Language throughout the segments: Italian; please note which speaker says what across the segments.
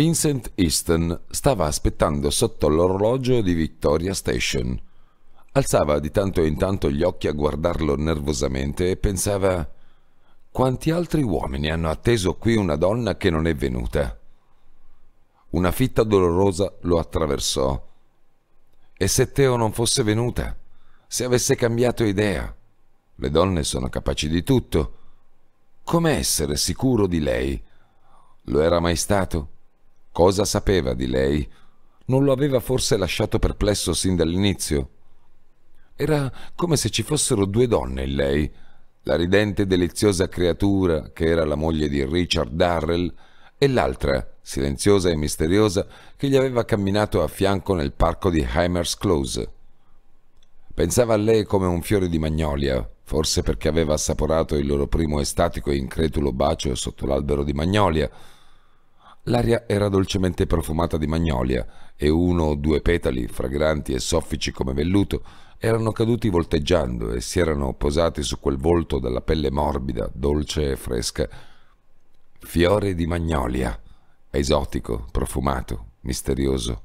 Speaker 1: Vincent Easton stava aspettando sotto l'orologio di Victoria Station. Alzava di tanto in tanto gli occhi a guardarlo nervosamente e pensava quanti altri uomini hanno atteso qui una donna che non è venuta. Una fitta dolorosa lo attraversò. E se Teo non fosse venuta? Se avesse cambiato idea? Le donne sono capaci di tutto. Come essere sicuro di lei? Lo era mai stato? Cosa sapeva di lei? Non lo aveva forse lasciato perplesso sin dall'inizio? Era come se ci fossero due donne in lei, la ridente e deliziosa creatura che era la moglie di Richard Darrell e l'altra, silenziosa e misteriosa, che gli aveva camminato a fianco nel parco di Heimer's Close. Pensava a lei come un fiore di magnolia, forse perché aveva assaporato il loro primo estatico e incredulo bacio sotto l'albero di magnolia, L'aria era dolcemente profumata di magnolia e uno o due petali, fragranti e soffici come velluto, erano caduti volteggiando e si erano posati su quel volto dalla pelle morbida, dolce e fresca. Fiore di magnolia, esotico, profumato, misterioso.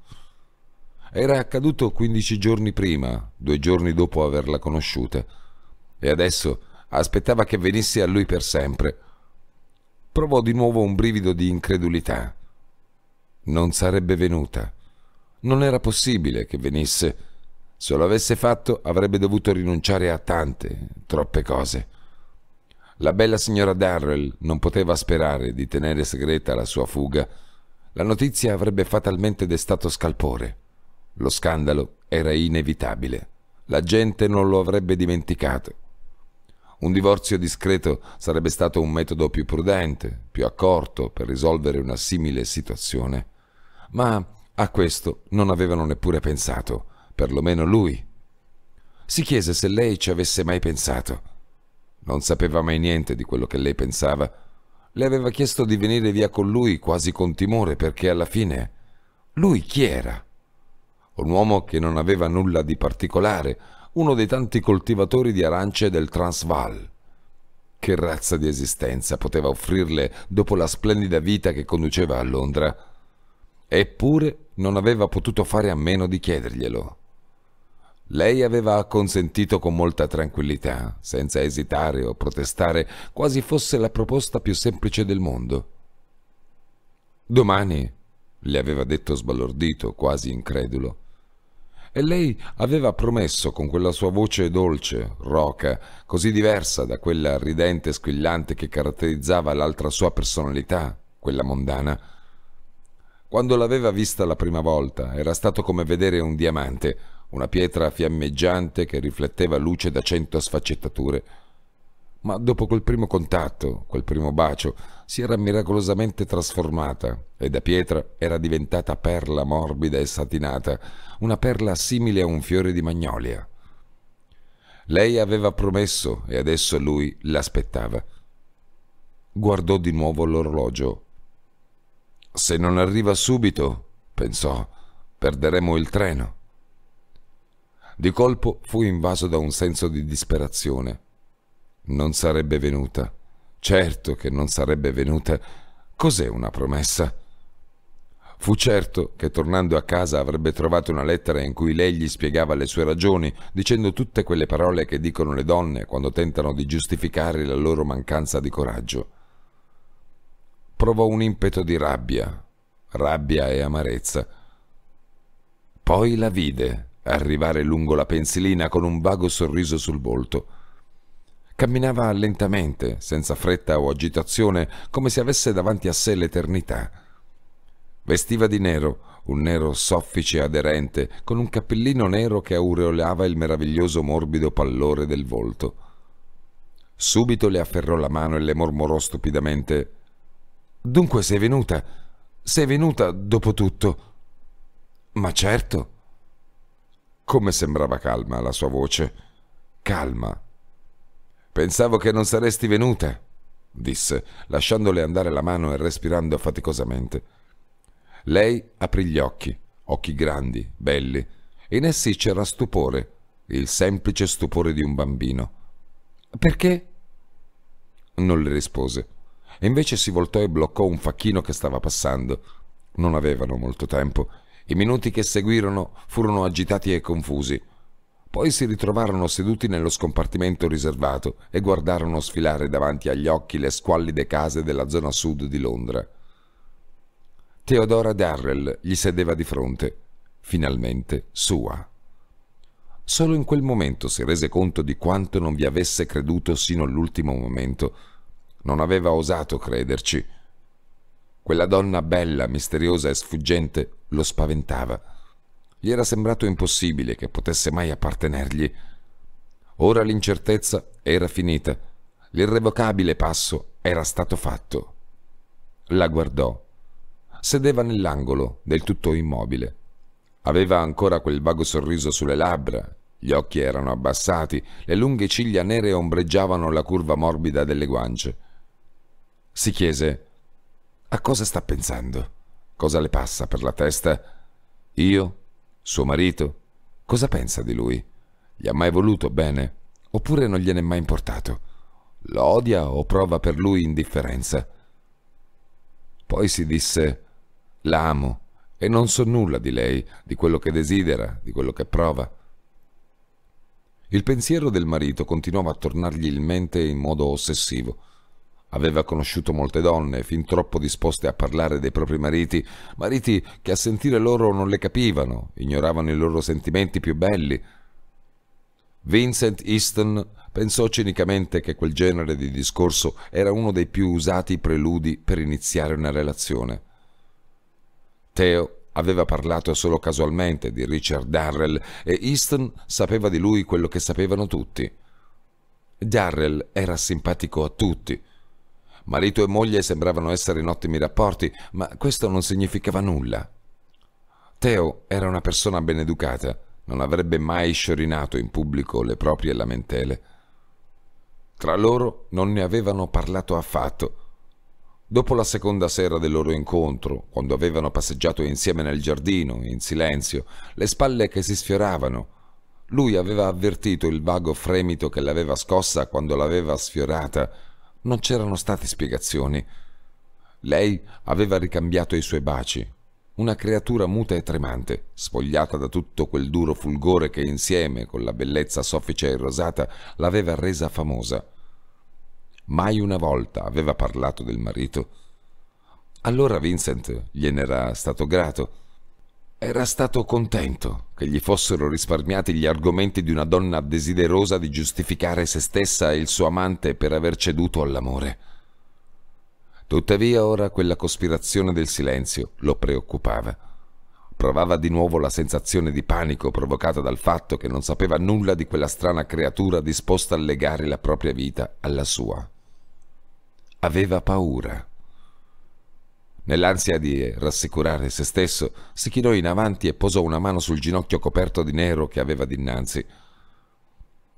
Speaker 1: Era accaduto quindici giorni prima, due giorni dopo averla conosciuta, e adesso aspettava che venisse a lui per sempre provò di nuovo un brivido di incredulità. Non sarebbe venuta. Non era possibile che venisse. Se lo avesse fatto avrebbe dovuto rinunciare a tante, troppe cose. La bella signora Darrell non poteva sperare di tenere segreta la sua fuga. La notizia avrebbe fatalmente destato scalpore. Lo scandalo era inevitabile. La gente non lo avrebbe dimenticato un divorzio discreto sarebbe stato un metodo più prudente, più accorto per risolvere una simile situazione. Ma a questo non avevano neppure pensato, perlomeno lui. Si chiese se lei ci avesse mai pensato. Non sapeva mai niente di quello che lei pensava. Le aveva chiesto di venire via con lui quasi con timore perché alla fine lui chi era? Un uomo che non aveva nulla di particolare, uno dei tanti coltivatori di arance del Transvaal. Che razza di esistenza poteva offrirle dopo la splendida vita che conduceva a Londra? Eppure non aveva potuto fare a meno di chiederglielo. Lei aveva acconsentito con molta tranquillità, senza esitare o protestare, quasi fosse la proposta più semplice del mondo. Domani, le aveva detto sbalordito, quasi incredulo, e lei aveva promesso con quella sua voce dolce, roca, così diversa da quella ridente e squillante che caratterizzava l'altra sua personalità, quella mondana. Quando l'aveva vista la prima volta era stato come vedere un diamante, una pietra fiammeggiante che rifletteva luce da cento sfaccettature ma dopo quel primo contatto, quel primo bacio, si era miracolosamente trasformata e da pietra era diventata perla morbida e satinata, una perla simile a un fiore di magnolia. Lei aveva promesso e adesso lui l'aspettava. Guardò di nuovo l'orologio. Se non arriva subito, pensò, perderemo il treno. Di colpo fu invaso da un senso di disperazione non sarebbe venuta. Certo che non sarebbe venuta. Cos'è una promessa? Fu certo che tornando a casa avrebbe trovato una lettera in cui lei gli spiegava le sue ragioni, dicendo tutte quelle parole che dicono le donne quando tentano di giustificare la loro mancanza di coraggio. Provò un impeto di rabbia, rabbia e amarezza. Poi la vide arrivare lungo la pensilina con un vago sorriso sul volto. Camminava lentamente, senza fretta o agitazione, come se avesse davanti a sé l'eternità. Vestiva di nero, un nero soffice e aderente, con un cappellino nero che aureolava il meraviglioso morbido pallore del volto. Subito le afferrò la mano e le mormorò stupidamente Dunque sei venuta? Sei venuta dopo tutto? Ma certo. Come sembrava calma la sua voce. Calma, Pensavo che non saresti venuta, disse, lasciandole andare la mano e respirando faticosamente. Lei aprì gli occhi, occhi grandi, belli. In essi c'era stupore, il semplice stupore di un bambino. Perché? Non le rispose. Invece si voltò e bloccò un facchino che stava passando. Non avevano molto tempo. I minuti che seguirono furono agitati e confusi. Poi si ritrovarono seduti nello scompartimento riservato e guardarono sfilare davanti agli occhi le squallide case della zona sud di Londra. Teodora Darrell gli sedeva di fronte, finalmente sua. Solo in quel momento si rese conto di quanto non vi avesse creduto sino all'ultimo momento. Non aveva osato crederci. Quella donna bella, misteriosa e sfuggente lo spaventava. Gli era sembrato impossibile che potesse mai appartenergli. Ora l'incertezza era finita. L'irrevocabile passo era stato fatto. La guardò. Sedeva nell'angolo, del tutto immobile. Aveva ancora quel vago sorriso sulle labbra, gli occhi erano abbassati, le lunghe ciglia nere ombreggiavano la curva morbida delle guance. Si chiese a cosa sta pensando, cosa le passa per la testa. Io suo marito? Cosa pensa di lui? Gli ha mai voluto bene? Oppure non gliene è mai importato? Lo odia o prova per lui indifferenza? Poi si disse, la amo e non so nulla di lei, di quello che desidera, di quello che prova. Il pensiero del marito continuava a tornargli in mente in modo ossessivo. Aveva conosciuto molte donne, fin troppo disposte a parlare dei propri mariti, mariti che a sentire loro non le capivano, ignoravano i loro sentimenti più belli. Vincent Easton pensò cinicamente che quel genere di discorso era uno dei più usati preludi per iniziare una relazione. Teo aveva parlato solo casualmente di Richard Darrell e Easton sapeva di lui quello che sapevano tutti. Darrell era simpatico a tutti, Marito e moglie sembravano essere in ottimi rapporti, ma questo non significava nulla. Teo era una persona beneducata, non avrebbe mai sciorinato in pubblico le proprie lamentele. Tra loro non ne avevano parlato affatto. Dopo la seconda sera del loro incontro, quando avevano passeggiato insieme nel giardino, in silenzio, le spalle che si sfioravano, lui aveva avvertito il vago fremito che l'aveva scossa quando l'aveva sfiorata non c'erano state spiegazioni. Lei aveva ricambiato i suoi baci. Una creatura muta e tremante, spogliata da tutto quel duro fulgore che insieme, con la bellezza soffice e rosata, l'aveva resa famosa. Mai una volta aveva parlato del marito. Allora Vincent gliene era stato grato era stato contento che gli fossero risparmiati gli argomenti di una donna desiderosa di giustificare se stessa e il suo amante per aver ceduto all'amore. Tuttavia ora quella cospirazione del silenzio lo preoccupava. Provava di nuovo la sensazione di panico provocata dal fatto che non sapeva nulla di quella strana creatura disposta a legare la propria vita alla sua. Aveva paura. Nell'ansia di rassicurare se stesso, si chinò in avanti e posò una mano sul ginocchio coperto di nero che aveva dinanzi.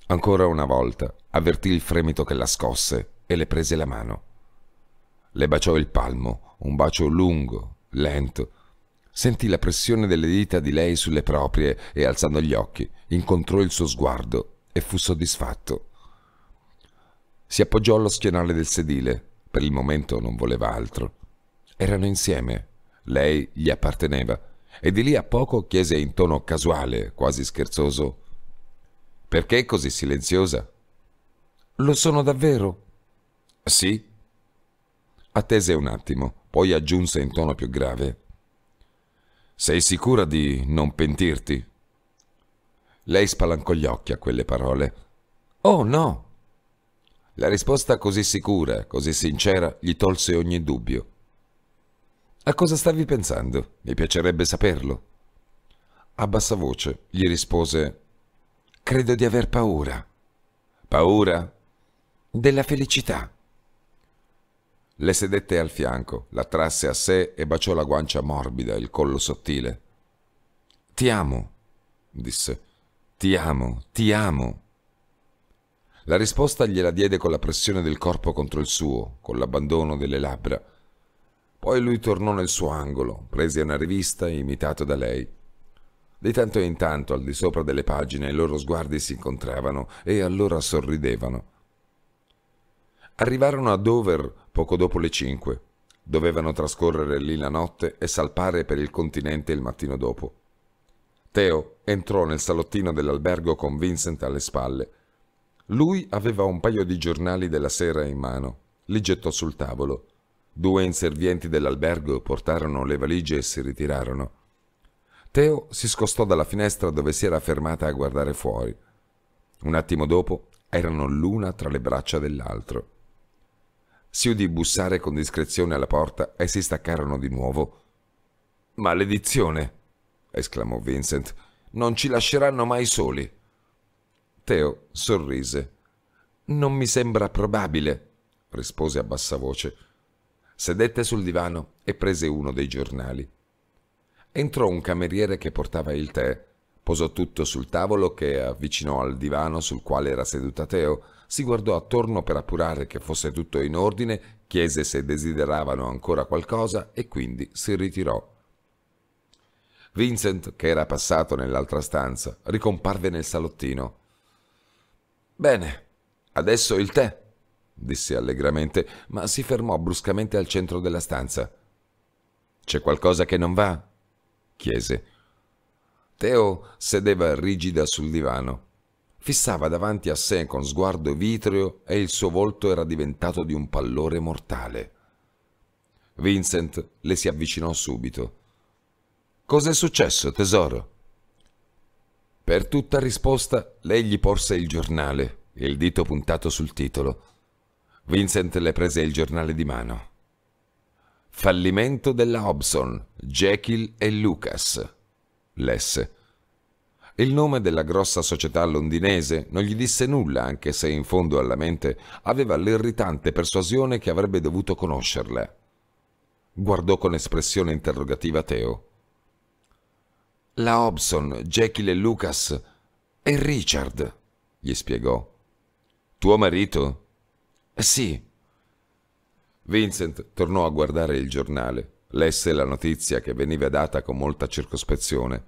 Speaker 1: Ancora una volta avvertì il fremito che la scosse e le prese la mano. Le baciò il palmo, un bacio lungo, lento. Sentì la pressione delle dita di lei sulle proprie e alzando gli occhi incontrò il suo sguardo e fu soddisfatto. Si appoggiò allo schienale del sedile, per il momento non voleva altro. Erano insieme, lei gli apparteneva, e di lì a poco chiese in tono casuale, quasi scherzoso, «Perché così silenziosa?» «Lo sono davvero?» «Sì?» Attese un attimo, poi aggiunse in tono più grave, «Sei sicura di non pentirti?» Lei spalancò gli occhi a quelle parole. «Oh no!» La risposta così sicura, così sincera, gli tolse ogni dubbio. A cosa stavi pensando? Mi piacerebbe saperlo. A bassa voce gli rispose Credo di aver paura. Paura? Della felicità. Le sedette al fianco, la trasse a sé e baciò la guancia morbida, il collo sottile. Ti amo, disse. Ti amo, ti amo. La risposta gliela diede con la pressione del corpo contro il suo, con l'abbandono delle labbra, poi lui tornò nel suo angolo, prese una rivista imitato da lei. Di tanto in tanto, al di sopra delle pagine, i loro sguardi si incontravano e allora sorridevano. Arrivarono a Dover poco dopo le cinque. Dovevano trascorrere lì la notte e salpare per il continente il mattino dopo. Teo entrò nel salottino dell'albergo con Vincent alle spalle. Lui aveva un paio di giornali della sera in mano. Li gettò sul tavolo. Due inservienti dell'albergo portarono le valigie e si ritirarono. Teo si scostò dalla finestra dove si era fermata a guardare fuori. Un attimo dopo erano l'una tra le braccia dell'altro. Si udì bussare con discrezione alla porta e si staccarono di nuovo. Maledizione! esclamò Vincent. Non ci lasceranno mai soli. Teo sorrise. Non mi sembra probabile, rispose a bassa voce. Sedette sul divano e prese uno dei giornali. Entrò un cameriere che portava il tè, posò tutto sul tavolo che avvicinò al divano sul quale era seduta Teo, si guardò attorno per appurare che fosse tutto in ordine, chiese se desideravano ancora qualcosa e quindi si ritirò. Vincent, che era passato nell'altra stanza, ricomparve nel salottino. Bene, adesso il tè, disse allegramente, ma si fermò bruscamente al centro della stanza. C'è qualcosa che non va? chiese. Teo sedeva rigida sul divano. Fissava davanti a sé con sguardo vitreo e il suo volto era diventato di un pallore mortale. Vincent le si avvicinò subito. Cos'è successo, tesoro? Per tutta risposta lei gli porse il giornale, il dito puntato sul titolo. Vincent le prese il giornale di mano. Fallimento della Hobson, Jekyll e Lucas. Lesse. Il nome della grossa società londinese non gli disse nulla, anche se in fondo alla mente aveva l'irritante persuasione che avrebbe dovuto conoscerla. Guardò con espressione interrogativa Teo. La Hobson, Jekyll e Lucas e Richard, gli spiegò. Tuo marito? Eh sì. Vincent tornò a guardare il giornale, lesse la notizia che veniva data con molta circospezione.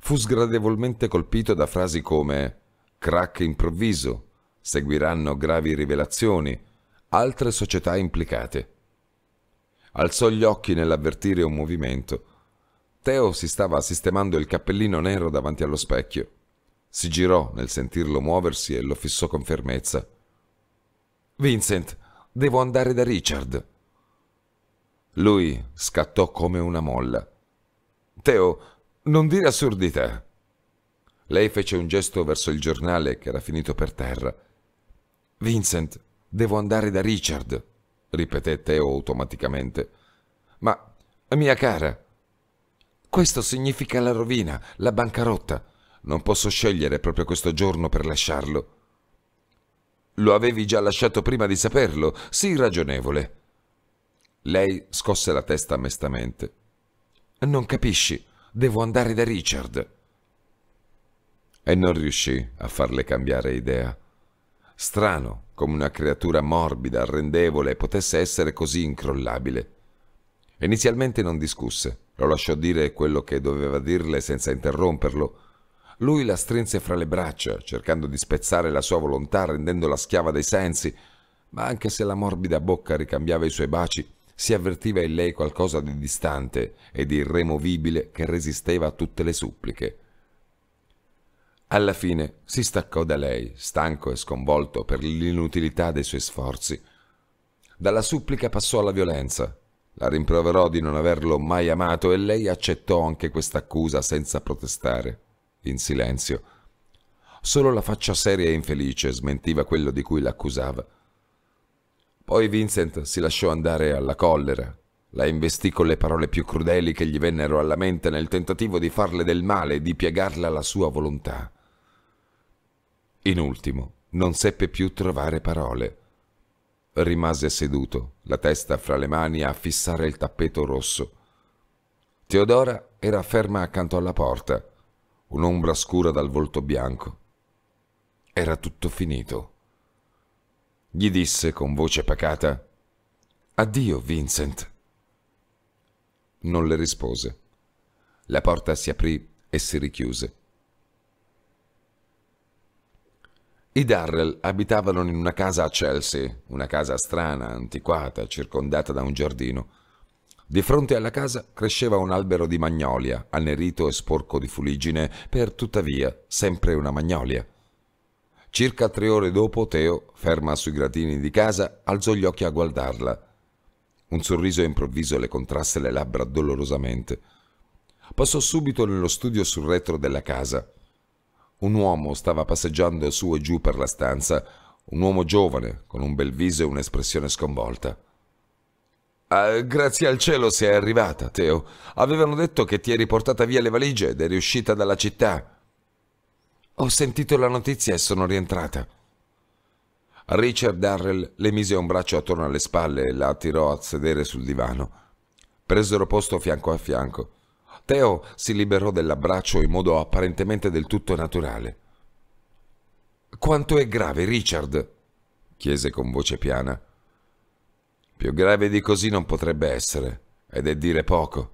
Speaker 1: Fu sgradevolmente colpito da frasi come crack improvviso, seguiranno gravi rivelazioni, altre società implicate. Alzò gli occhi nell'avvertire un movimento. Teo si stava sistemando il cappellino nero davanti allo specchio. Si girò nel sentirlo muoversi e lo fissò con fermezza. Vincent, devo andare da Richard. Lui scattò come una molla. Teo, non dire assurdità. Lei fece un gesto verso il giornale che era finito per terra. Vincent, devo andare da Richard, ripeté Teo automaticamente. Ma, mia cara, questo significa la rovina, la bancarotta. Non posso scegliere proprio questo giorno per lasciarlo. Lo avevi già lasciato prima di saperlo, sii ragionevole. Lei scosse la testa mestamente. Non capisci, devo andare da Richard. E non riuscì a farle cambiare idea. Strano come una creatura morbida, arrendevole, potesse essere così incrollabile. Inizialmente non discusse, lo lasciò dire quello che doveva dirle senza interromperlo, lui la strinse fra le braccia, cercando di spezzare la sua volontà rendendola schiava dei sensi, ma anche se la morbida bocca ricambiava i suoi baci, si avvertiva in lei qualcosa di distante e di irremovibile che resisteva a tutte le suppliche. Alla fine si staccò da lei, stanco e sconvolto per l'inutilità dei suoi sforzi. Dalla supplica passò alla violenza. La rimproverò di non averlo mai amato e lei accettò anche questa accusa senza protestare in silenzio. Solo la faccia seria e infelice smentiva quello di cui l'accusava. Poi Vincent si lasciò andare alla collera, la investì con le parole più crudeli che gli vennero alla mente nel tentativo di farle del male e di piegarla alla sua volontà. In ultimo, non seppe più trovare parole. Rimase seduto, la testa fra le mani, a fissare il tappeto rosso. Teodora era ferma accanto alla porta un'ombra scura dal volto bianco. Era tutto finito. Gli disse con voce pacata Addio, Vincent. Non le rispose. La porta si aprì e si richiuse. I Darrell abitavano in una casa a Chelsea, una casa strana, antiquata, circondata da un giardino. Di fronte alla casa cresceva un albero di magnolia, annerito e sporco di fuligine, per tuttavia sempre una magnolia. Circa tre ore dopo, Teo, ferma sui gradini di casa, alzò gli occhi a guardarla. Un sorriso improvviso le contrasse le labbra dolorosamente. Passò subito nello studio sul retro della casa. Un uomo stava passeggiando su e giù per la stanza, un uomo giovane, con un bel viso e un'espressione sconvolta. Uh, grazie al cielo sei arrivata, Teo. Avevano detto che ti eri portata via le valigie ed eri uscita dalla città. Ho sentito la notizia e sono rientrata. Richard Darrell le mise un braccio attorno alle spalle e la attirò a sedere sul divano. Presero posto fianco a fianco. Teo si liberò dell'abbraccio in modo apparentemente del tutto naturale. Quanto è grave, Richard? chiese con voce piana. Più grave di così non potrebbe essere, ed è dire poco.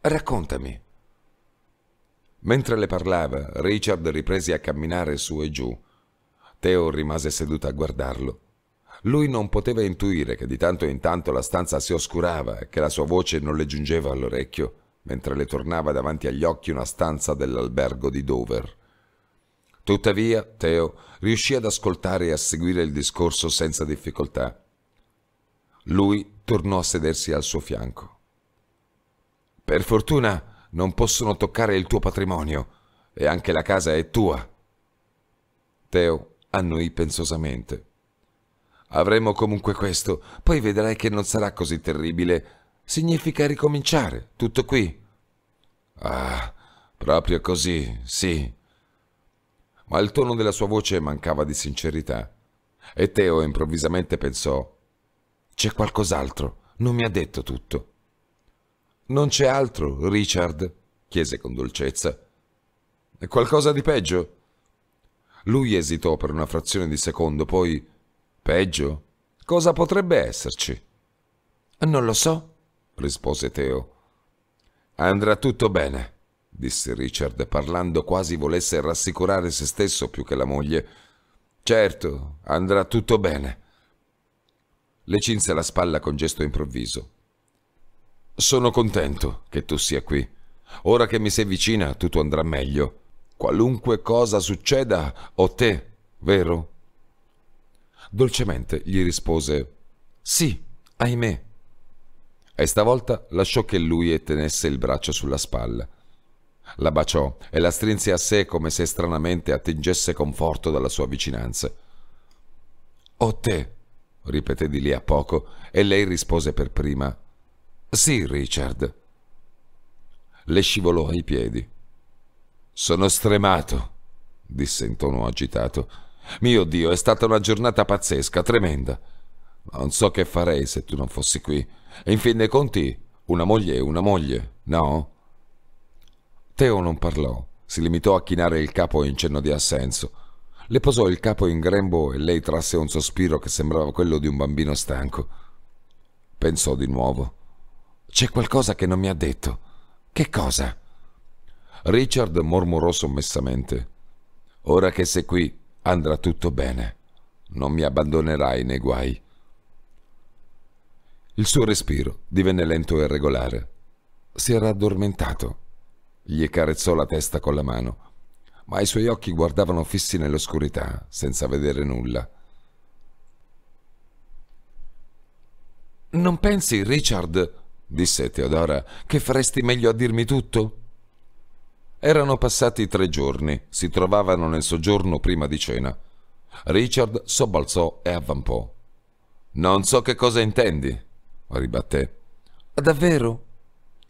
Speaker 1: Raccontami. Mentre le parlava, Richard riprese a camminare su e giù. Teo rimase seduto a guardarlo. Lui non poteva intuire che di tanto in tanto la stanza si oscurava e che la sua voce non le giungeva all'orecchio, mentre le tornava davanti agli occhi una stanza dell'albergo di Dover. Tuttavia, Teo riuscì ad ascoltare e a seguire il discorso senza difficoltà. Lui tornò a sedersi al suo fianco. Per fortuna non possono toccare il tuo patrimonio e anche la casa è tua. Teo annui pensosamente. Avremo comunque questo, poi vedrai che non sarà così terribile. Significa ricominciare, tutto qui. Ah, proprio così, sì. Ma il tono della sua voce mancava di sincerità e Teo improvvisamente pensò c'è qualcos'altro. Non mi ha detto tutto. Non c'è altro, Richard? chiese con dolcezza. Qualcosa di peggio? Lui esitò per una frazione di secondo, poi... Peggio? Cosa potrebbe esserci? Non lo so, rispose Teo. Andrà tutto bene, disse Richard, parlando quasi volesse rassicurare se stesso più che la moglie. Certo, andrà tutto bene. Le cinse la spalla con gesto improvviso. Sono contento che tu sia qui. Ora che mi sei vicina, tutto andrà meglio. Qualunque cosa succeda, ho te, vero? Dolcemente gli rispose Sì, ahimè. E stavolta lasciò che lui tenesse il braccio sulla spalla. La baciò e la strinse a sé come se stranamente attingesse conforto dalla sua vicinanza. O te, ripeté di lì a poco, e lei rispose per prima Sì, Richard. Le scivolò ai piedi. Sono stremato, disse in tono agitato. Mio Dio, è stata una giornata pazzesca, tremenda. Non so che farei se tu non fossi qui. In fin dei conti, una moglie è una moglie, no? Teo non parlò, si limitò a chinare il capo in cenno di assenso. Le posò il capo in grembo e lei trasse un sospiro che sembrava quello di un bambino stanco. Pensò di nuovo. C'è qualcosa che non mi ha detto. Che cosa? Richard mormorò sommessamente. Ora che sei qui, andrà tutto bene. Non mi abbandonerai nei guai. Il suo respiro divenne lento e regolare. Si era addormentato. Gli carezzò la testa con la mano ma i suoi occhi guardavano fissi nell'oscurità, senza vedere nulla. Non pensi, Richard, disse Teodora, che faresti meglio a dirmi tutto? Erano passati tre giorni, si trovavano nel soggiorno prima di cena. Richard sobbalzò e avvampò. Non so che cosa intendi, ribatté. Davvero?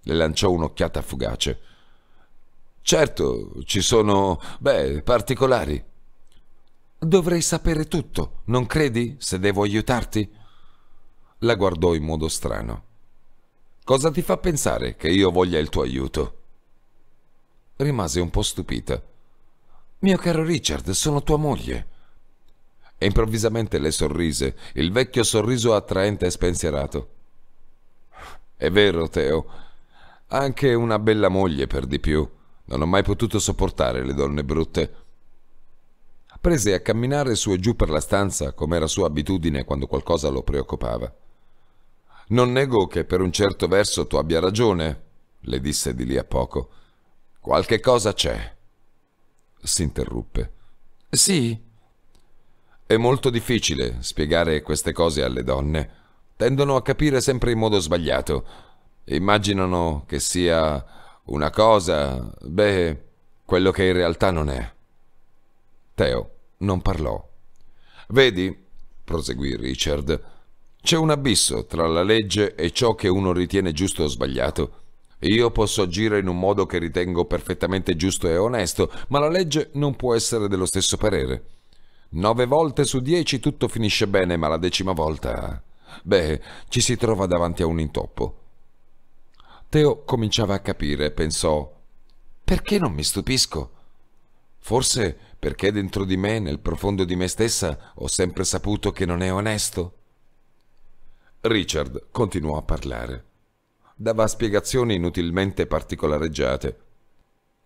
Speaker 1: Le lanciò un'occhiata fugace. Certo, ci sono, beh, particolari. Dovrei sapere tutto, non credi, se devo aiutarti? La guardò in modo strano. Cosa ti fa pensare che io voglia il tuo aiuto? Rimase un po' stupita. Mio caro Richard, sono tua moglie. E improvvisamente le sorrise, il vecchio sorriso attraente e spensierato. È vero, Teo. Anche una bella moglie per di più. Non ho mai potuto sopportare le donne brutte. Prese a camminare su e giù per la stanza, come era sua abitudine quando qualcosa lo preoccupava. Non nego che per un certo verso tu abbia ragione, le disse di lì a poco. Qualche cosa c'è. Si interruppe. Sì. È molto difficile spiegare queste cose alle donne. Tendono a capire sempre in modo sbagliato. Immaginano che sia una cosa, beh, quello che in realtà non è. Teo non parlò. Vedi, proseguì Richard, c'è un abisso tra la legge e ciò che uno ritiene giusto o sbagliato. Io posso agire in un modo che ritengo perfettamente giusto e onesto, ma la legge non può essere dello stesso parere. Nove volte su dieci tutto finisce bene, ma la decima volta... Beh, ci si trova davanti a un intoppo. Teo cominciava a capire, pensò. Perché non mi stupisco? Forse perché dentro di me, nel profondo di me stessa, ho sempre saputo che non è onesto? Richard continuò a parlare. Dava spiegazioni inutilmente particolareggiate.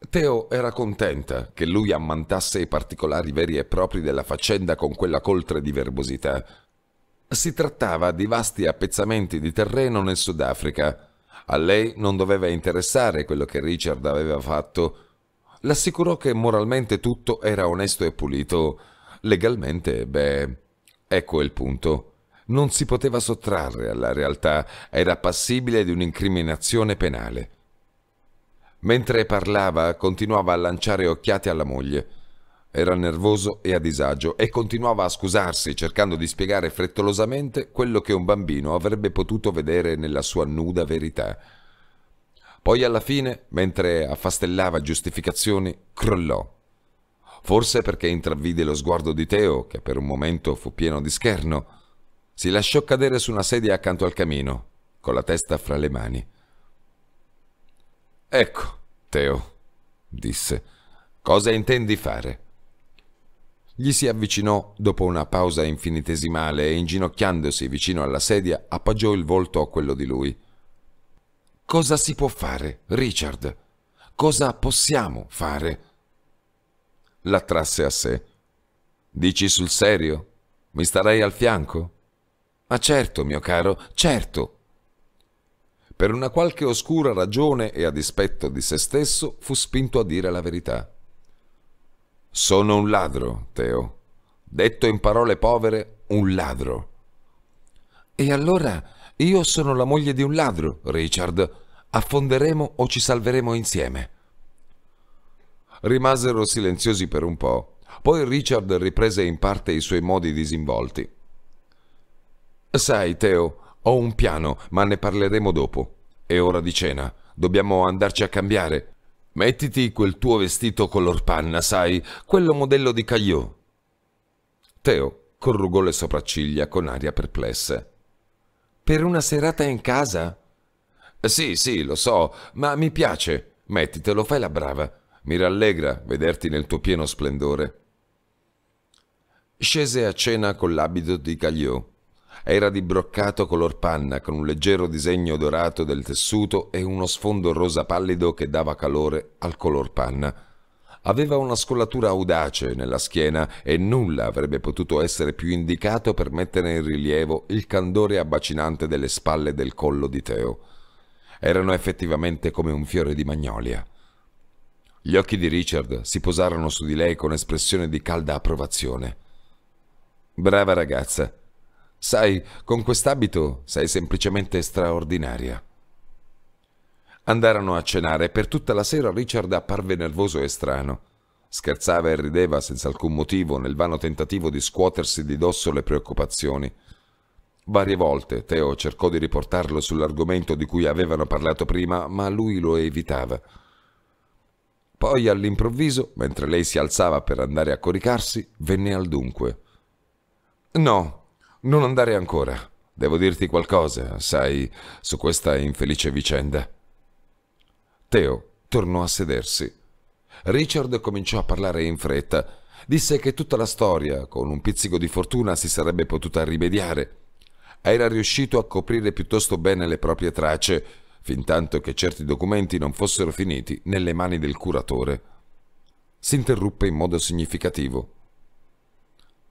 Speaker 1: Teo era contenta che lui ammantasse i particolari veri e propri della faccenda con quella coltre di verbosità. Si trattava di vasti appezzamenti di terreno nel Sudafrica, a lei non doveva interessare quello che Richard aveva fatto. L'assicurò che moralmente tutto era onesto e pulito. Legalmente, beh, ecco il punto. Non si poteva sottrarre alla realtà, era passibile di un'incriminazione penale. Mentre parlava, continuava a lanciare occhiate alla moglie. Era nervoso e a disagio e continuava a scusarsi cercando di spiegare frettolosamente quello che un bambino avrebbe potuto vedere nella sua nuda verità. Poi alla fine, mentre affastellava giustificazioni, crollò. Forse perché intravide lo sguardo di Teo, che per un momento fu pieno di scherno, si lasciò cadere su una sedia accanto al camino, con la testa fra le mani. Ecco, Teo, disse, cosa intendi fare? Gli si avvicinò dopo una pausa infinitesimale e inginocchiandosi vicino alla sedia appoggiò il volto a quello di lui. Cosa si può fare, Richard? Cosa possiamo fare? L'attrasse a sé. Dici sul serio? Mi starei al fianco? Ma certo, mio caro, certo. Per una qualche oscura ragione e a dispetto di se stesso fu spinto a dire la verità. Sono un ladro, Teo. Detto in parole povere, un ladro. E allora io sono la moglie di un ladro, Richard. Affonderemo o ci salveremo insieme. Rimasero silenziosi per un po', poi Richard riprese in parte i suoi modi disinvolti. Sai, Teo, ho un piano, ma ne parleremo dopo. È ora di cena. Dobbiamo andarci a cambiare. Mettiti quel tuo vestito color panna, sai, quello modello di Cagliò. Teo corrugò le sopracciglia con aria perplessa. Per una serata in casa? Sì, sì, lo so, ma mi piace. Mettitelo, fai la brava. Mi rallegra vederti nel tuo pieno splendore. Scese a cena con l'abito di Cagliò era di broccato color panna con un leggero disegno dorato del tessuto e uno sfondo rosa pallido che dava calore al color panna. Aveva una scollatura audace nella schiena e nulla avrebbe potuto essere più indicato per mettere in rilievo il candore abbacinante delle spalle e del collo di Teo. Erano effettivamente come un fiore di magnolia. Gli occhi di Richard si posarono su di lei con espressione di calda approvazione. Brava ragazza, Sai, con quest'abito sei semplicemente straordinaria. Andarono a cenare e per tutta la sera Richard apparve nervoso e strano. Scherzava e rideva senza alcun motivo nel vano tentativo di scuotersi di dosso le preoccupazioni. Varie volte Teo cercò di riportarlo sull'argomento di cui avevano parlato prima, ma lui lo evitava. Poi all'improvviso, mentre lei si alzava per andare a coricarsi, venne al dunque. No, non andare ancora. Devo dirti qualcosa, sai, su questa infelice vicenda. Teo tornò a sedersi. Richard cominciò a parlare in fretta. Disse che tutta la storia, con un pizzico di fortuna, si sarebbe potuta rimediare. Era riuscito a coprire piuttosto bene le proprie tracce, fin tanto che certi documenti non fossero finiti nelle mani del curatore. Si interruppe in modo significativo.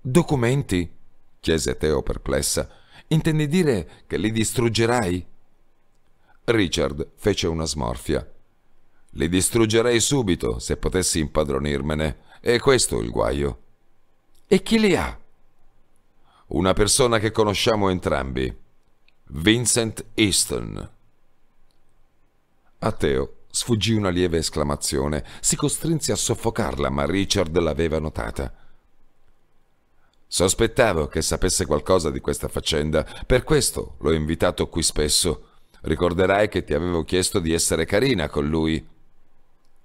Speaker 1: Documenti? chiese Teo perplessa. Intendi dire che li distruggerai? Richard fece una smorfia. Li distruggerei subito se potessi impadronirmene. E questo è il guaio. E chi li ha? Una persona che conosciamo entrambi. Vincent Easton. A Teo sfuggì una lieve esclamazione. Si costrinse a soffocarla, ma Richard l'aveva notata. Sospettavo che sapesse qualcosa di questa faccenda, per questo l'ho invitato qui spesso. Ricorderai che ti avevo chiesto di essere carina con lui.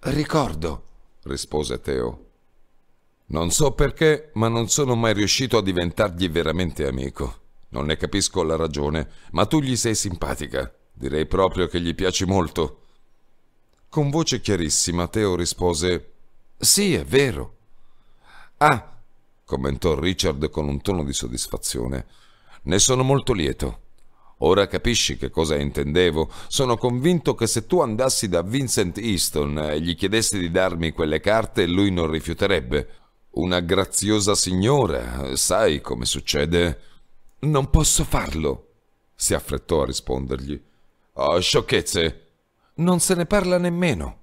Speaker 1: Ricordo, rispose Teo. Non so perché, ma non sono mai riuscito a diventargli veramente amico. Non ne capisco la ragione, ma tu gli sei simpatica. Direi proprio che gli piaci molto. Con voce chiarissima, Teo rispose: Sì, è vero. Ah, commentò Richard con un tono di soddisfazione. Ne sono molto lieto. Ora capisci che cosa intendevo. Sono convinto che se tu andassi da Vincent Easton e gli chiedessi di darmi quelle carte, lui non rifiuterebbe. Una graziosa signora, sai come succede? Non posso farlo, si affrettò a rispondergli. Oh, sciocchezze! Non se ne parla nemmeno.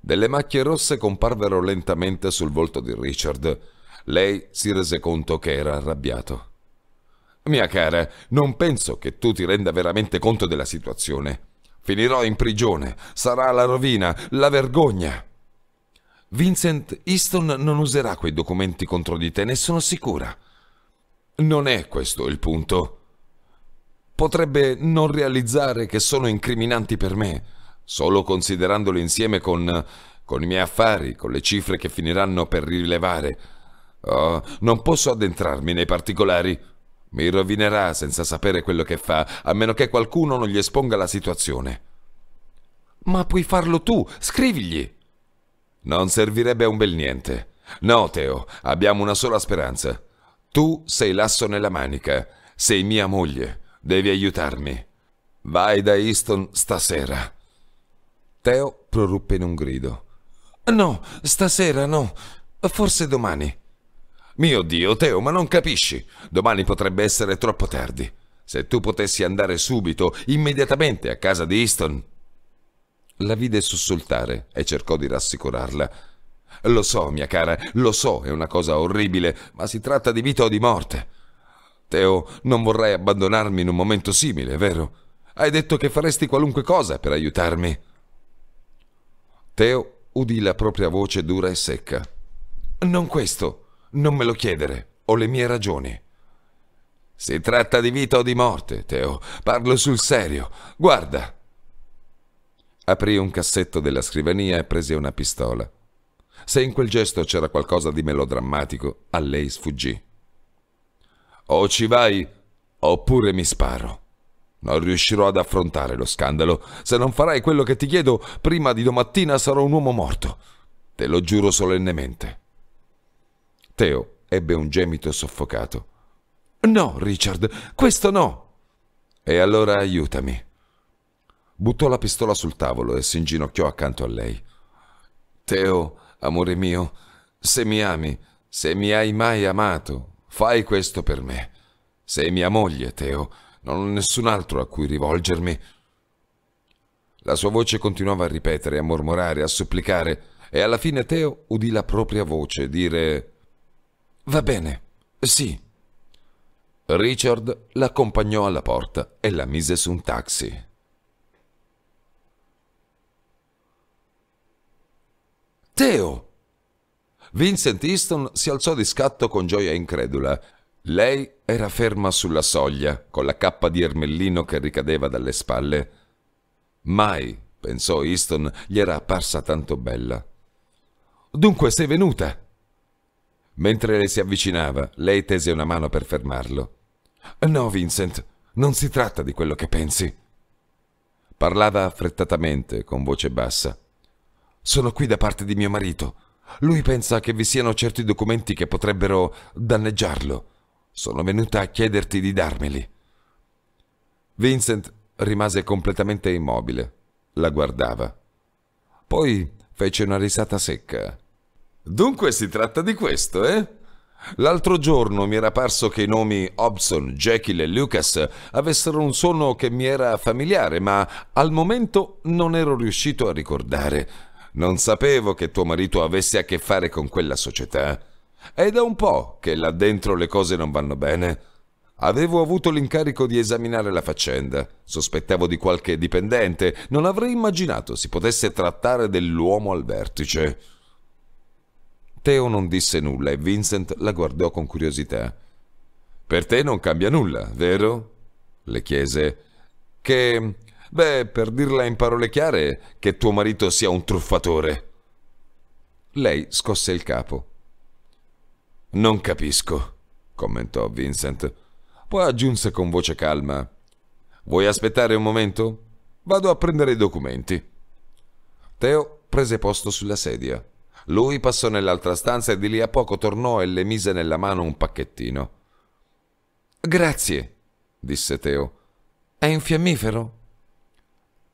Speaker 1: Delle macchie rosse comparvero lentamente sul volto di Richard lei si rese conto che era arrabbiato. Mia cara, non penso che tu ti renda veramente conto della situazione. Finirò in prigione, sarà la rovina, la vergogna. Vincent Easton non userà quei documenti contro di te, ne sono sicura. Non è questo il punto. Potrebbe non realizzare che sono incriminanti per me, solo considerandoli insieme con, con i miei affari, con le cifre che finiranno per rilevare Oh, non posso addentrarmi nei particolari. Mi rovinerà senza sapere quello che fa, a meno che qualcuno non gli esponga la situazione. Ma puoi farlo tu, scrivigli. Non servirebbe a un bel niente. No, Teo, abbiamo una sola speranza. Tu sei l'asso nella manica, sei mia moglie, devi aiutarmi. Vai da Easton stasera. Teo proruppe in un grido. No, stasera no, forse domani. Mio Dio, Teo, ma non capisci. Domani potrebbe essere troppo tardi. Se tu potessi andare subito, immediatamente, a casa di Easton. La vide sussultare e cercò di rassicurarla. Lo so, mia cara, lo so, è una cosa orribile, ma si tratta di vita o di morte. Teo, non vorrai abbandonarmi in un momento simile, vero? Hai detto che faresti qualunque cosa per aiutarmi. Teo udì la propria voce dura e secca. Non questo. Non me lo chiedere, ho le mie ragioni. Si tratta di vita o di morte, Teo. Parlo sul serio. Guarda. Aprì un cassetto della scrivania e prese una pistola. Se in quel gesto c'era qualcosa di melodrammatico, a lei sfuggì. O ci vai, oppure mi sparo. Non riuscirò ad affrontare lo scandalo. Se non farai quello che ti chiedo, prima di domattina sarò un uomo morto. Te lo giuro solennemente. Teo ebbe un gemito soffocato. No, Richard, questo no. E allora aiutami. Buttò la pistola sul tavolo e si inginocchiò accanto a lei. Teo, amore mio, se mi ami, se mi hai mai amato, fai questo per me. Sei mia moglie, Teo, non ho nessun altro a cui rivolgermi. La sua voce continuava a ripetere, a mormorare, a supplicare, e alla fine Teo udì la propria voce dire Va bene, sì. Richard l'accompagnò alla porta e la mise su un taxi. Teo! Vincent Easton si alzò di scatto con gioia incredula. Lei era ferma sulla soglia, con la cappa di ermellino che ricadeva dalle spalle. Mai, pensò Easton, gli era apparsa tanto bella. Dunque sei venuta? Mentre le si avvicinava, lei tese una mano per fermarlo. No, Vincent, non si tratta di quello che pensi. Parlava affrettatamente, con voce bassa. Sono qui da parte di mio marito. Lui pensa che vi siano certi documenti che potrebbero danneggiarlo. Sono venuta a chiederti di darmeli. Vincent rimase completamente immobile. La guardava. Poi fece una risata secca. Dunque si tratta di questo, eh? L'altro giorno mi era parso che i nomi Hobson, Jekyll e Lucas avessero un suono che mi era familiare, ma al momento non ero riuscito a ricordare. Non sapevo che tuo marito avesse a che fare con quella società. È da un po' che là dentro le cose non vanno bene. Avevo avuto l'incarico di esaminare la faccenda, sospettavo di qualche dipendente, non avrei immaginato si potesse trattare dell'uomo al vertice. Teo non disse nulla e Vincent la guardò con curiosità. Per te non cambia nulla, vero? le chiese. Che... beh, per dirla in parole chiare, che tuo marito sia un truffatore. Lei scosse il capo. Non capisco, commentò Vincent. Poi aggiunse con voce calma. Vuoi aspettare un momento? Vado a prendere i documenti. Teo prese posto sulla sedia. Lui passò nell'altra stanza e di lì a poco tornò e le mise nella mano un pacchettino. Grazie, disse Teo. È un fiammifero?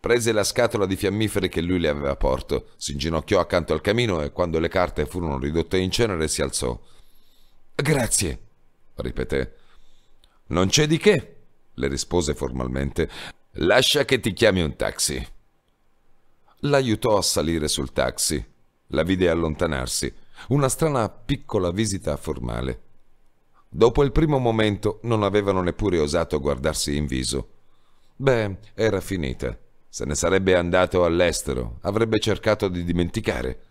Speaker 1: Prese la scatola di fiammiferi che lui le aveva porto, si inginocchiò accanto al camino e quando le carte furono ridotte in cenere si alzò. Grazie, ripeté. Non c'è di che, le rispose formalmente. Lascia che ti chiami un taxi. L'aiutò a salire sul taxi. La vide allontanarsi, una strana piccola visita formale. Dopo il primo momento non avevano neppure osato guardarsi in viso. Beh, era finita. Se ne sarebbe andato all'estero, avrebbe cercato di dimenticare.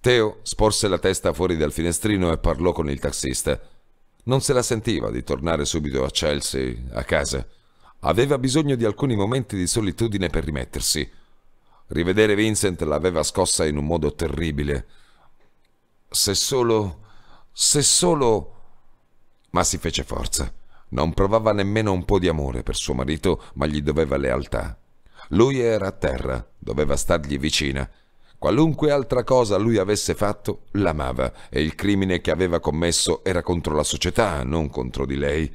Speaker 1: Teo sporse la testa fuori dal finestrino e parlò con il taxista. Non se la sentiva di tornare subito a Chelsea, a casa. Aveva bisogno di alcuni momenti di solitudine per rimettersi. Rivedere Vincent l'aveva scossa in un modo terribile. Se solo... se solo... Ma si fece forza. Non provava nemmeno un po' di amore per suo marito, ma gli doveva lealtà. Lui era a terra, doveva stargli vicina. Qualunque altra cosa lui avesse fatto, l'amava e il crimine che aveva commesso era contro la società, non contro di lei.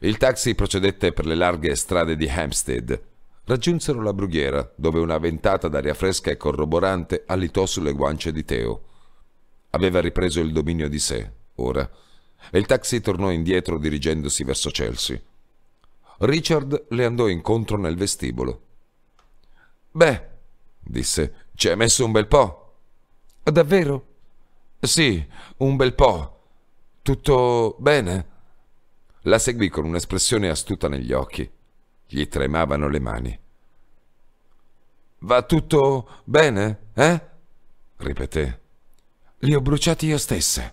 Speaker 1: Il taxi procedette per le larghe strade di Hampstead. Raggiunsero la brughiera, dove una ventata d'aria fresca e corroborante alitò sulle guance di Teo. Aveva ripreso il dominio di sé, ora, e il taxi tornò indietro dirigendosi verso Chelsea. Richard le andò incontro nel vestibolo. Beh, disse, ci hai messo un bel po'. Davvero? Sì, un bel po'. Tutto bene? La seguì con un'espressione astuta negli occhi. Gli tremavano le mani. Va tutto bene, eh? ripeté. Li ho bruciati io stessa.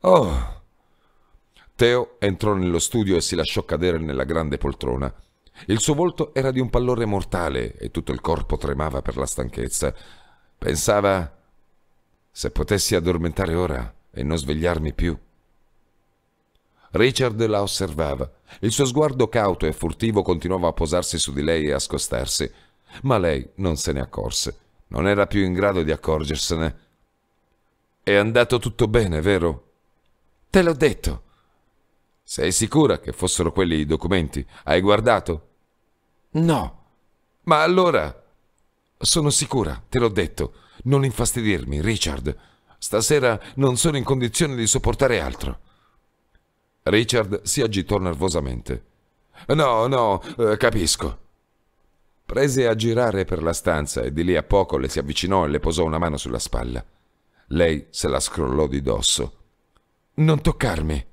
Speaker 1: Oh! Teo entrò nello studio e si lasciò cadere nella grande poltrona. Il suo volto era di un pallore mortale e tutto il corpo tremava per la stanchezza. Pensava, se potessi addormentare ora e non svegliarmi più. Richard la osservava. Il suo sguardo cauto e furtivo continuava a posarsi su di lei e a scostarsi, ma lei non se ne accorse. Non era più in grado di accorgersene. È andato tutto bene, vero? Te l'ho detto. Sei sicura che fossero quelli i documenti? Hai guardato? No. Ma allora... Sono sicura, te l'ho detto. Non infastidirmi, Richard. Stasera non sono in condizione di sopportare altro. Richard si agitò nervosamente. No, no, eh, capisco. Prese a girare per la stanza e di lì a poco le si avvicinò e le posò una mano sulla spalla. Lei se la scrollò di dosso. Non toccarmi.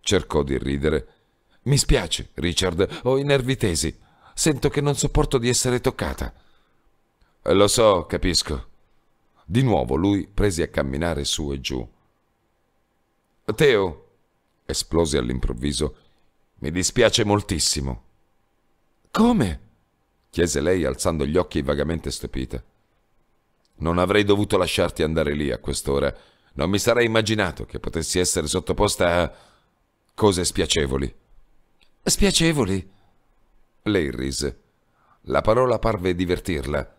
Speaker 1: Cercò di ridere. Mi spiace, Richard, ho i nervi tesi. Sento che non sopporto di essere toccata. Eh, lo so, capisco. Di nuovo lui prese a camminare su e giù. Teo, esplose all'improvviso. Mi dispiace moltissimo. Come? chiese lei alzando gli occhi vagamente stupita. Non avrei dovuto lasciarti andare lì a quest'ora. Non mi sarei immaginato che potessi essere sottoposta a cose spiacevoli. Spiacevoli? Lei rise. La parola parve divertirla.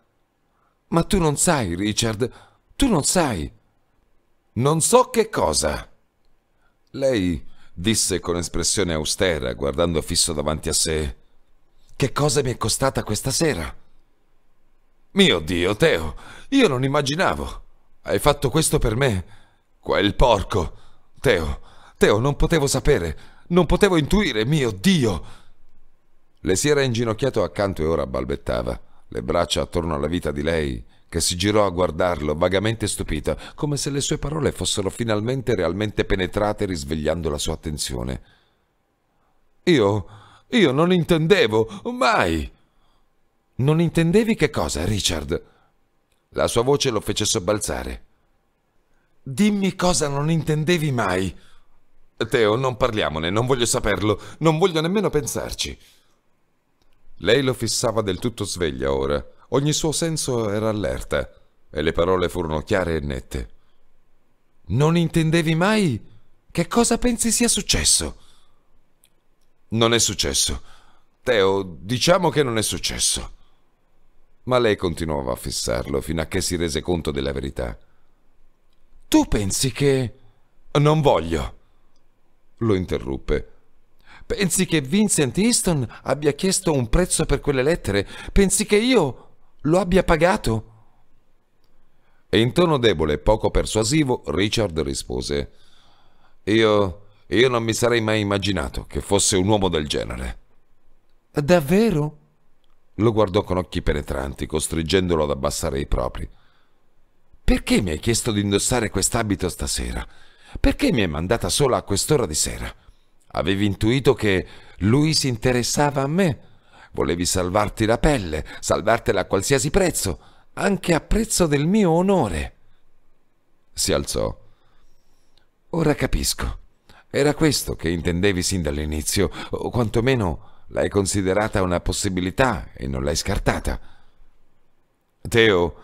Speaker 1: Ma tu non sai, Richard, tu non sai. Non so che cosa. Lei disse con espressione austera, guardando fisso davanti a sé. Che cosa mi è costata questa sera? Mio Dio, Teo, io non immaginavo. Hai fatto questo per me? Quel porco. Teo, Teo, non potevo sapere, non potevo intuire, mio Dio. Le si era inginocchiato accanto e ora balbettava, le braccia attorno alla vita di lei che si girò a guardarlo, vagamente stupita, come se le sue parole fossero finalmente realmente penetrate risvegliando la sua attenzione. Io... io non intendevo, mai! Non intendevi che cosa, Richard? La sua voce lo fece sobbalzare. Dimmi cosa non intendevi mai. Teo, non parliamone, non voglio saperlo, non voglio nemmeno pensarci. Lei lo fissava del tutto sveglia ora. Ogni suo senso era allerta e le parole furono chiare e nette. Non intendevi mai? Che cosa pensi sia successo? Non è successo. Teo, diciamo che non è successo. Ma lei continuava a fissarlo fino a che si rese conto della verità. Tu pensi che... Non voglio. Lo interruppe. Pensi che Vincent Easton abbia chiesto un prezzo per quelle lettere? Pensi che io lo abbia pagato? E in tono debole e poco persuasivo Richard rispose Io... io non mi sarei mai immaginato che fosse un uomo del genere. Davvero? Lo guardò con occhi penetranti, costringendolo ad abbassare i propri. Perché mi hai chiesto di indossare quest'abito stasera? Perché mi hai mandata sola a quest'ora di sera? Avevi intuito che lui si interessava a me? Volevi salvarti la pelle, salvartela a qualsiasi prezzo, anche a prezzo del mio onore. Si alzò. Ora capisco. Era questo che intendevi sin dall'inizio, o quantomeno l'hai considerata una possibilità e non l'hai scartata. Teo,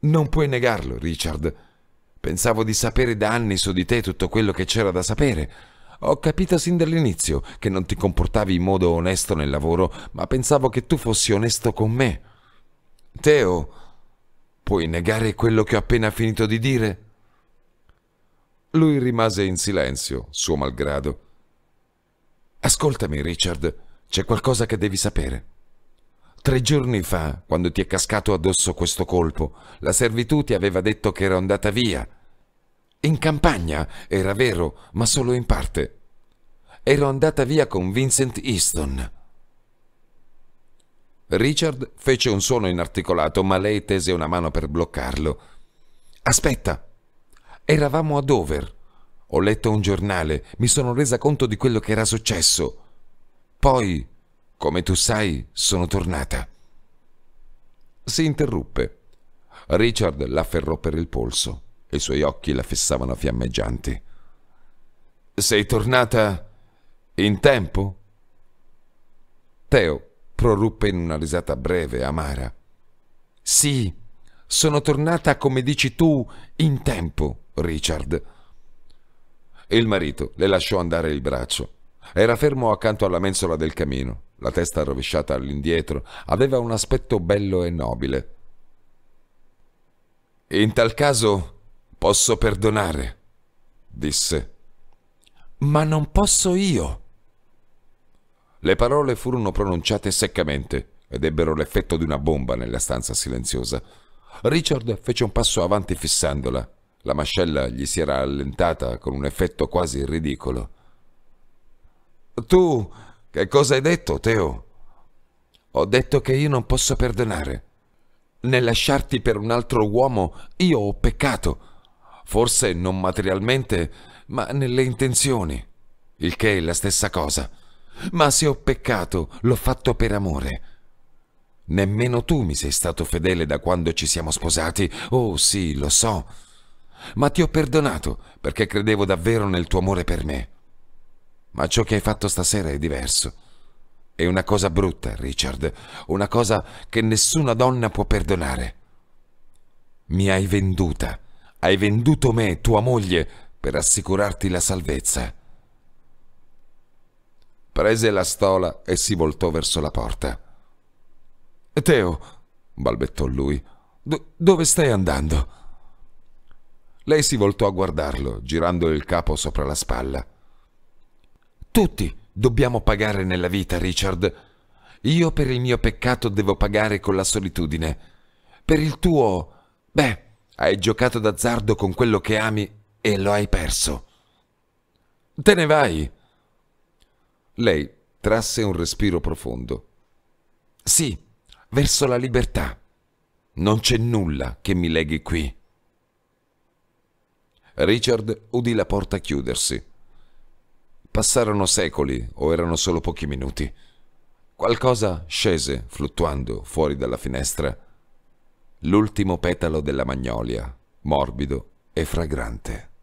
Speaker 1: non puoi negarlo, Richard. Pensavo di sapere da anni su di te tutto quello che c'era da sapere. Ho capito sin dall'inizio che non ti comportavi in modo onesto nel lavoro, ma pensavo che tu fossi onesto con me. Teo, puoi negare quello che ho appena finito di dire? Lui rimase in silenzio, suo malgrado. Ascoltami, Richard, c'è qualcosa che devi sapere. Tre giorni fa, quando ti è cascato addosso questo colpo, la servitù ti aveva detto che ero andata via, in campagna, era vero, ma solo in parte. Ero andata via con Vincent Easton. Richard fece un suono inarticolato, ma lei tese una mano per bloccarlo. Aspetta, eravamo a Dover. Ho letto un giornale, mi sono resa conto di quello che era successo. Poi, come tu sai, sono tornata. Si interruppe. Richard l'afferrò per il polso i suoi occhi la fissavano fiammeggianti. Sei tornata in tempo? Teo proruppe in una risata breve, amara. Sì, sono tornata come dici tu in tempo, Richard. Il marito le lasciò andare il braccio. Era fermo accanto alla mensola del camino, la testa rovesciata all'indietro, aveva un aspetto bello e nobile. In tal caso Posso perdonare, disse. Ma non posso io. Le parole furono pronunciate seccamente ed ebbero l'effetto di una bomba nella stanza silenziosa. Richard fece un passo avanti fissandola. La mascella gli si era allentata con un effetto quasi ridicolo. Tu, che cosa hai detto, Teo? Ho detto che io non posso perdonare. Nel lasciarti per un altro uomo, io ho peccato forse non materialmente, ma nelle intenzioni, il che è la stessa cosa. Ma se ho peccato, l'ho fatto per amore. Nemmeno tu mi sei stato fedele da quando ci siamo sposati, oh sì, lo so, ma ti ho perdonato perché credevo davvero nel tuo amore per me. Ma ciò che hai fatto stasera è diverso. È una cosa brutta, Richard, una cosa che nessuna donna può perdonare. Mi hai venduta hai venduto me, tua moglie, per assicurarti la salvezza. Prese la stola e si voltò verso la porta. Teo, balbettò lui, do dove stai andando? Lei si voltò a guardarlo, girando il capo sopra la spalla. Tutti dobbiamo pagare nella vita, Richard. Io per il mio peccato devo pagare con la solitudine. Per il tuo... beh, hai giocato d'azzardo con quello che ami e lo hai perso. Te ne vai. Lei trasse un respiro profondo. Sì, verso la libertà. Non c'è nulla che mi leghi qui. Richard udì la porta chiudersi. Passarono secoli o erano solo pochi minuti. Qualcosa scese, fluttuando, fuori dalla finestra l'ultimo petalo della magnolia, morbido e fragrante.